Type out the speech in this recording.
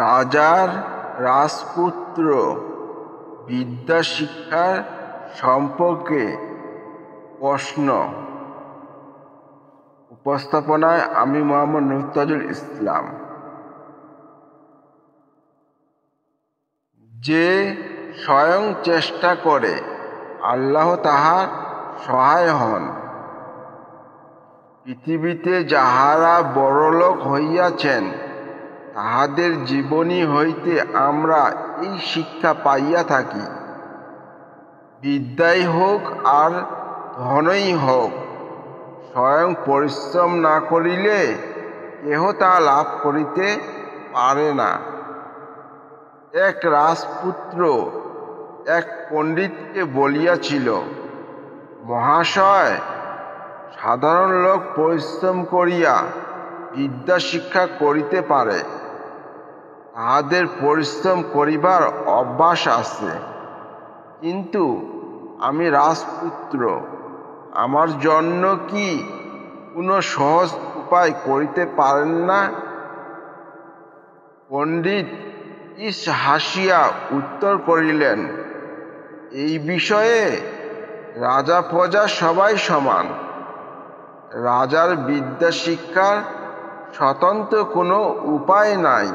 রাজার রাজপুত্র বিদ্যা শিক্ষার সম্পর্কে প্রশ্ন উপস্থাপনায় আমি মোহাম্মদ মুরতাজুল ইসলাম যে স্বয়ং চেষ্টা করে আল্লাহ তাহার সহায় হন পৃথিবীতে যাহারা বড়লোক হইয়াছেন তাহাদের জীবনী হইতে আমরা এই শিক্ষা পাইয়া থাকি বিদ্যাই হোক আর ধনই হোক স্বয়ং পরিশ্রম না করিলে কেহ তা লাভ করিতে পারে না এক রাজপুত্র এক পণ্ডিতকে বলিয়াছিল মহাশয় সাধারণ লোক পরিশ্রম করিয়া বিদ্যা শিক্ষা করিতে পারে তাহাদের পরিশ্রম করিবার অভ্যাস আছে কিন্তু আমি রাজপুত্র আমার জন্য কি কোনো সহজ উপায় করিতে পারেন না পণ্ডিত ইস হাসিয়া উত্তর করিলেন এই বিষয়ে রাজা প্রজা সবাই সমান রাজার বিদ্যা শিক্ষার স্বতন্ত্র কোনো উপায় নাই